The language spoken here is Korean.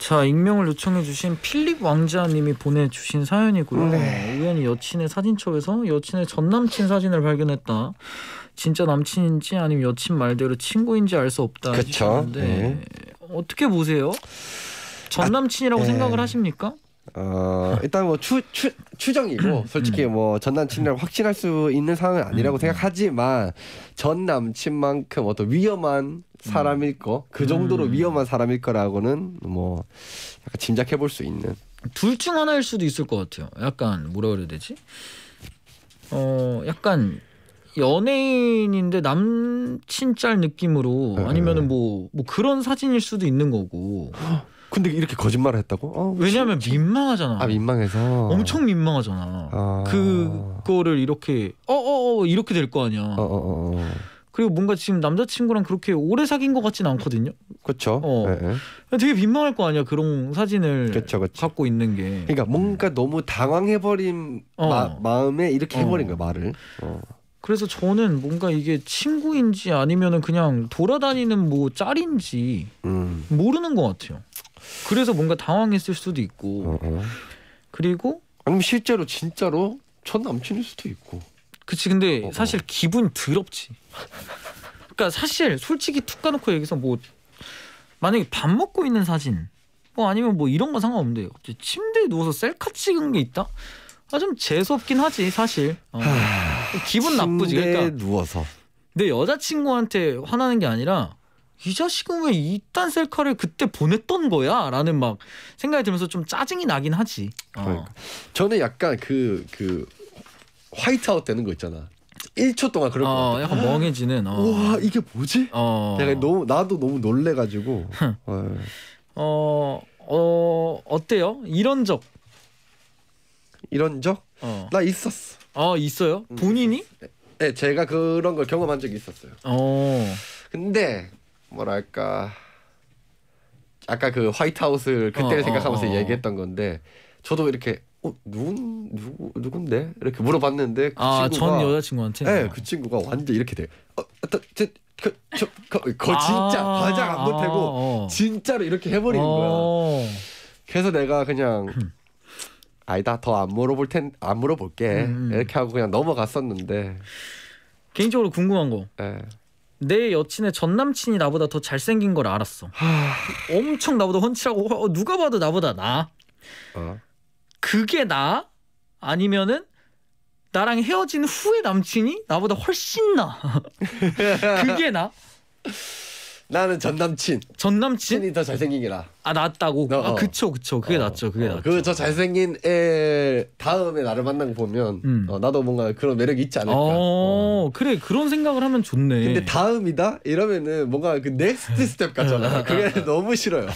자 익명을 요청해주신 필립 왕자님이 보내주신 사연이고요. 네. 우연히 여친의 사진첩에서 여친의 전 남친 사진을 발견했다. 진짜 남친인지 아니면 여친 말대로 친구인지 알 수 없다. 그렇죠. 네. 어떻게 보세요? 전 아, 남친이라고 아, 생각을 하십니까? 어 일단 뭐 추, 추, 추정이고 음. 솔직히 음. 뭐전 남친이라고 확신할 수 있는 상황은 아니라고 음. 생각하지만 전 남친만큼 어떤 위험한 사람일 거 그 정도로 위험한 사람일 거라고는 뭐 약간 짐작해 볼 수 있는 둘 중 하나일 수도 있을 것 같아요. 약간 뭐라 그래야 되지? 어 약간 연예인인데 남친 짤 느낌으로 네. 아니면은 뭐뭐 뭐 그런 사진일 수도 있는 거고 근데 이렇게 거짓말을 했다고? 어, 왜냐하면 민망하잖아. 아 민망해서. 엄청 민망하잖아. 아... 그거를 이렇게 어어어 어, 어, 이렇게 될 거 아니야. 어어어. 어, 어, 그리고 뭔가 지금 남자친구랑 그렇게 오래 사귄 것 같진 않거든요. 그렇죠. 어. 네. 되게 민망할 거 아니야 그런 사진을 그쵸, 그쵸. 갖고 있는 게. 그러니까 뭔가 너무 당황해버린 어. 마, 음에 이렇게 해버린 거야 말을. 그래서 저는 뭔가 이게 친구인지 아니면은 그냥 돌아다니는 뭐 짤인지 음. 모르는 것 같아요. 그래서 뭔가 당황했을 수도 있고 어. 그리고 아니면 실제로 진짜로 첫 남친일 수도 있고 그치 근데 어, 어. 사실 기분 더럽지 그러니까 사실 솔직히 툭 까놓고 얘기해서 뭐 만약에 밥 먹고 있는 사진 뭐 아니면 뭐 이런 건 상관없는데 요 침대에 누워서 셀카 찍은 게 있다? 아 좀 재수 없긴 하지 사실 어. 기분 나쁘지 그러니까 누워서 내 여자친구한테 화나는 게 아니라 이 자식은 왜 이딴 셀카를 그때 보냈던 거야? 라는 막 생각이 들면서 좀 짜증이 나긴 하지. 어. 그러니까. 어. 저는 약간 그, 그, 화이트아웃 되는 거 있잖아. 1초 동안 그럴 어, 것 같아. 약간 멍해지는. 어. 와, 이게 뭐지? 어. 내가 너무, 나도 너무 놀래가지고. 어. 어, 어, 어때요? 이런 적. 이런 적? 어. 나 있었어. 아, 있어요? 음, 본인이? 네, 제가 그런 걸 경험한 적이 있었어요. 어. 근데 뭐랄까 아까 그 화이트하우스 를 어, 그때를 어, 생각하면서 어, 어, 얘기했던 건데 저도 이렇게 어 누군 누구 누군데 이렇게 물어봤는데 그 아, 친구가 전 여자친구한테 네그 친구가 완전 이렇게 돼. 어저저거 아, 진짜 아, 과장 안 보태고 어. 진짜로 이렇게 해버리는 어. 거야. 그래서 내가 그냥 아니다 더 안 물어볼 텐안 물어볼게 음, 음. 이렇게 하고 그냥 넘어갔었는데 개인적으로 궁금한 거. 네. 내 여친의 전 남친이 나보다 더 잘생긴 걸 알았어. 하... 엄청 나보다 헌칠하고 어, 누가 봐도 나보다 나. 어? 그게 나? 아니면은 나랑 헤어진 후의 남친이 나보다 훨씬 나. 그게 나? 나는 전 남친. 전 남친이 더잘생긴기라아 낫다고. 어, 아 어. 그쵸 그쵸. 그게 어, 낫죠. 그게 어, 낫죠. 그 저 잘생긴 애 다음에 나를 만난 보면 음. 어, 나도 뭔가 그런 매력이 있지 않을까. 어, 그래 그런 생각을 하면 좋네. 근데 다음이다 이러면은 뭔가 그 넥스트 스텝 같잖아. 그게 너무 싫어요.